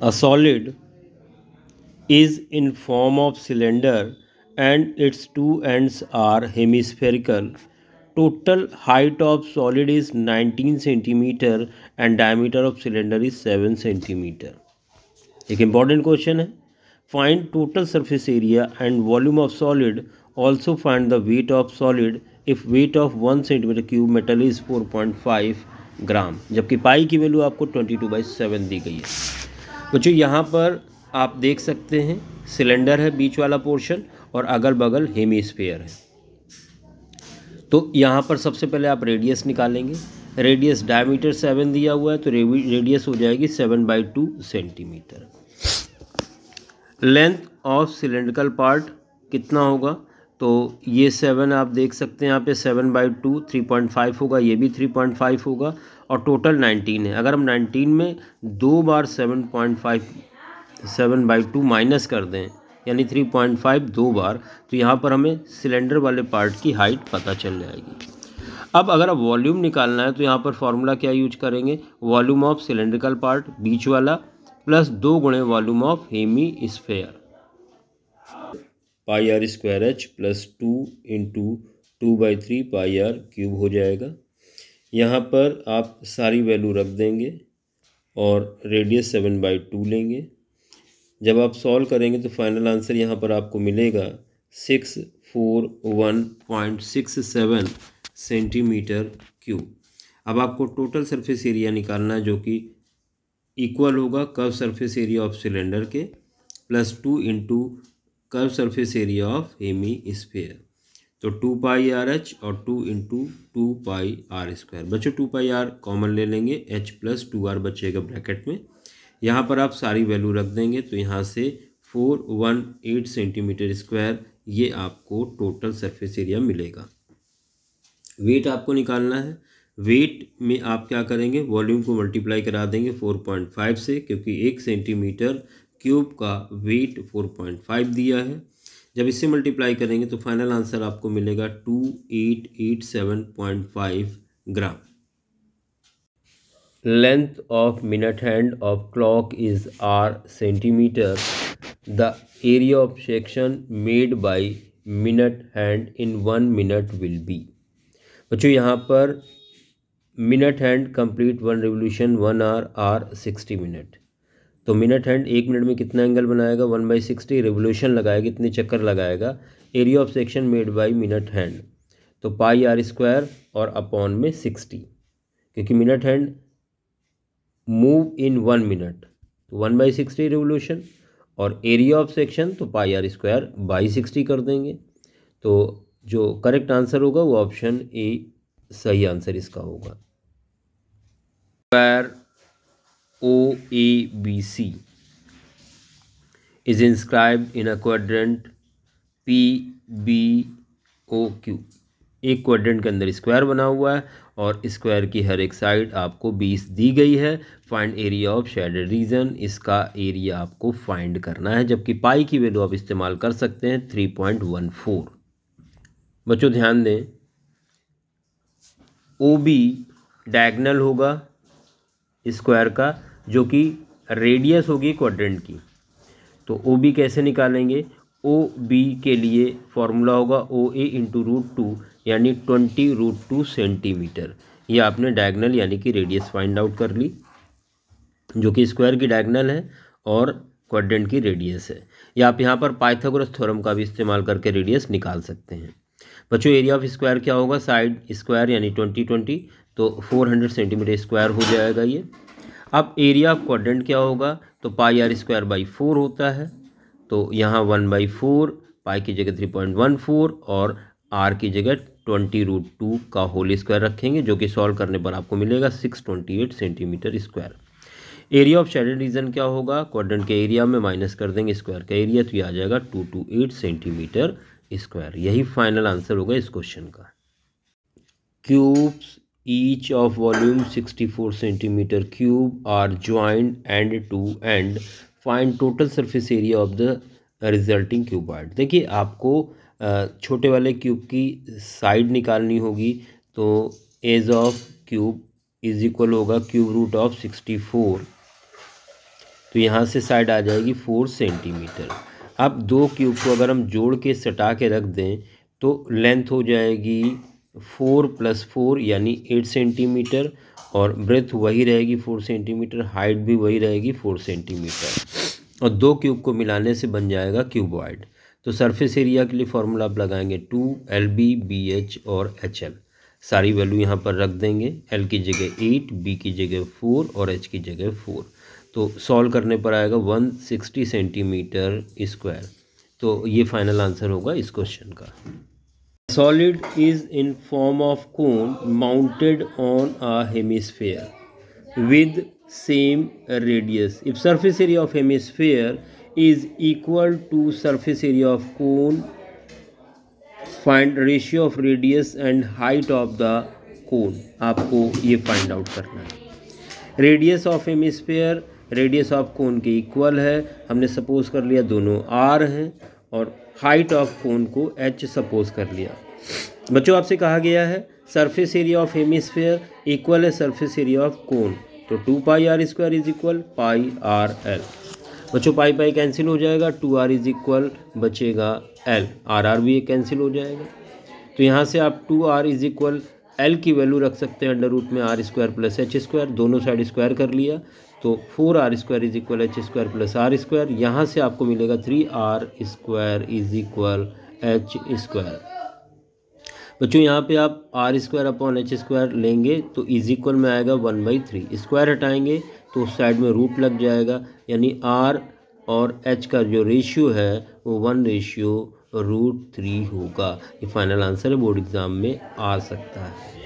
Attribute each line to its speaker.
Speaker 1: A solid is in form of cylinder and its two ends are hemispherical. Total height of solid is 19 cm and diameter of cylinder is 7 cm ek important question hai find total surface area and volume of solid also find the weight of solid if weight of 1 cm cube metal is 4.5 ग्राम जबकि पाई की value आपको 22 two by seven दी गई है तो जो यहाँ पर आप देख सकते हैं सिलेंडर है बीच वाला पोर्शन और अगल बगल हेमीस्फेयर है तो यहाँ पर सबसे पहले आप रेडियस निकालेंगे रेडियस डायमीटर सेवन दिया हुआ है तो रेडियस हो जाएगी seven by two centimetre length of cylindrical part कितना होगा तो ये सेवन आप देख सकते हैं यहाँ पे seven by two three point five होगा ये भी थ्री पॉइंट फाइव होगा और टोटल नाइनटीन है अगर हम नाइनटीन में दो बार seven point five seven by two minus कर दें यानी थ्री पॉइंट फाइव दो बार तो यहाँ पर हमें सिलेंडर वाले पार्ट की हाइट पता चल जाएगी अब अगर आप वॉल्यूम निकालना है तो यहाँ पर फार्मूला क्या यूज करेंगे वॉल्यूम ऑफ सिलेंड्रिकल पार्ट बीच वाला प्लस दो गुणे volume of hemisphere pi are square h plus two into two by three pi r cube हो जाएगा यहाँ पर आप सारी वैल्यू रख देंगे और रेडियस सेवन बाई टू लेंगे जब आप सॉल्व करेंगे तो फाइनल आंसर यहाँ पर आपको मिलेगा six four one point six seven centimetre cube अब आपको टोटल सरफेस एरिया निकालना है जो कि इक्वल होगा curve surface area of cylinder के plus two into curve surface area of hemisphere तो टू पाई आर एच और two into two pi are square बच्चों टू पाई आर कॉमन ले लेंगे एच प्लस टू आर बचेगा bracket में यहाँ पर आप सारी वैल्यू रख देंगे तो यहाँ से four one eight centimetre square ये आपको टोटल सरफेस एरिया मिलेगा वेट आपको निकालना है वेट में आप क्या करेंगे वॉल्यूम को मल्टीप्लाई करा देंगे फोर पॉइंट फाइव से क्योंकि एक सेंटीमीटर क्यूब का वेट 4.5 दिया है जब इससे मल्टीप्लाई करेंगे तो फाइनल आंसर आपको मिलेगा 2887.5 gram length of minute hand of clock is R centimetre the area of section made by minute hand in one minute will be बच्चों यहाँ पर minute hand complete one revolution one hour or sixty minute तो minute hand एक मिनट में कितना angle बनाएगा one by sixty revolution लगाएगा कितने चक्कर लगाएगा area of section made by minute hand तो पाई आर स्क्वायर और अपॉन में सिक्सटी क्योंकि minute hand move in one minute तो वन बाई सिक्सटी रेवोल्यूशन और एरिया ऑफ सेक्शन तो pi are square by sixty कर देंगे तो जो करेक्ट आंसर होगा वो ऑप्शन ए सही आंसर इसका होगा square O A B C is inscribe in a quadrant P B O Q एक क्वाड्रेंट के अंदर स्क्वायर बना हुआ है और स्क्वायर की हर एक साइड आपको बीस दी गई है find area of shaded region इसका एरिया आपको फाइंड करना है जबकि पाई की वैल्यू आप इस्तेमाल कर सकते हैं थ्री पॉइंट वन फोर बच्चों ध्यान दें ओ बी डायगनल होगा स्क्वायर का जो कि रेडियस होगी क्वाड्रेंट की तो ओ बी कैसे निकालेंगे ओ बी के लिए फॉर्मूला होगा O A into root two यानी ट्वेंटी रूट टू सेंटीमीटर ये आपने डायगनल यानी कि रेडियस फाइंड आउट कर ली जो कि स्क्वायर की डायगनल है और क्वाड्रेंट की रेडियस है या आप यहाँ पर पाइथागोरस थ्योरम का भी इस्तेमाल करके रेडियस निकाल सकते हैं बच्चों एरिया ऑफ स्क्वायर क्या होगा साइड स्क्वायर यानी ट्वेंटी ट्वेंटी तो फोर हंड्रेड सेंटीमीटर स्क्वायर हो जाएगा ये अब एरिया ऑफ क्वाड्रेंट क्या होगा तो pi are square by four होता है तो यहाँ वन बाई फोर पाई की जगह थ्री पॉइंट वन फोर और आर की जगह ट्वेंटी रूट टू का होल स्क्वायर रखेंगे जो कि सॉल्व करने पर आपको मिलेगा six twenty eight centimetre square area of shaded region क्या होगा क्वाड्रेंट के एरिया में माइनस कर देंगे स्क्वायर का एरिया तो ये आ जाएगा two two eight centimetre square यही फाइनल आंसर होगा इस क्वेश्चन का cubes each of volume 64 centimetre cube are joint end to end find total surface area of the resulting art देखिए आपको छोटे वाले क्यूब की साइड निकालनी होगी तो edge of cube is equal होगा cube root of sixty four तो यहाँ से साइड आ जाएगी फोर सेंटीमीटर अब दो क्यूब को अगर हम जोड़ के सटा के रख दें तो लेंथ हो जाएगी फोर प्लस फोर यानी एट सेंटीमीटर और ब्रेथ वही रहेगी फोर सेंटीमीटर हाइट भी वही रहेगी फोर सेंटीमीटर और दो क्यूब को मिलाने से बन जाएगा क्यूबॉइड तो सरफेस एरिया के लिए फार्मूला आप लगाएंगे two L B B H और एच एल सारी वैल्यू यहाँ पर रख देंगे एल की जगह एट बी की जगह फोर और एच की जगह फोर तो सॉल्व करने पर आएगा वन सिक्सटी सेंटीमीटर स्क्वायर तो ये फाइनल आंसर होगा इस क्वेश्चन का solid is in form of cone mounted on a hemisphere with same radius if surface area of hemisphere is equal to surface area of cone find ratio of radius and height of the cone आपको ये find out करना है radius of hemisphere radius of cone के equal है हमने suppose कर लिया दोनों आर हैं और हाइट ऑफ कोन को एच सपोज कर लिया बच्चों आपसे कहा गया है surface area of hemisphere equal है सरफेस एरिया ऑफ कोन तो two pi are square is equal pi R L बच्चों पाई पाई कैंसिल हो जाएगा टू आर इज इक्वल बचेगा एल आर आर भी कैंसिल हो जाएगा तो यहाँ से आप two R is equal L की वैल्यू रख सकते हैं अंडर रूट में R square plus H square दोनों साइड स्क्वायर कर लिया तो four R square is equal H square plus R square यहाँ से आपको मिलेगा three R square is equal H square बच्चों यहाँ पे आप R square upon H square लेंगे तो इज इक्वल में आएगा वन बाई थ्री स्क्वायर हटाएंगे तो उस साइड में रूट लग जाएगा यानी आर और एच का जो रेशियो है वो वन रेशियो रूट थ्री होगा ये फाइनल आंसर बोर्ड एग्ज़ाम में आ सकता है